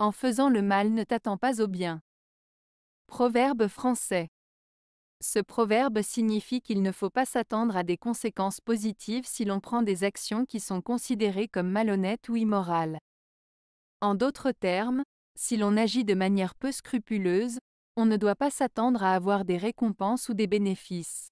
En faisant le mal ne t'attends pas au bien. Proverbe français. Ce proverbe signifie qu'il ne faut pas s'attendre à des conséquences positives si l'on prend des actions qui sont considérées comme malhonnêtes ou immorales. En d'autres termes, si l'on agit de manière peu scrupuleuse, on ne doit pas s'attendre à avoir des récompenses ou des bénéfices.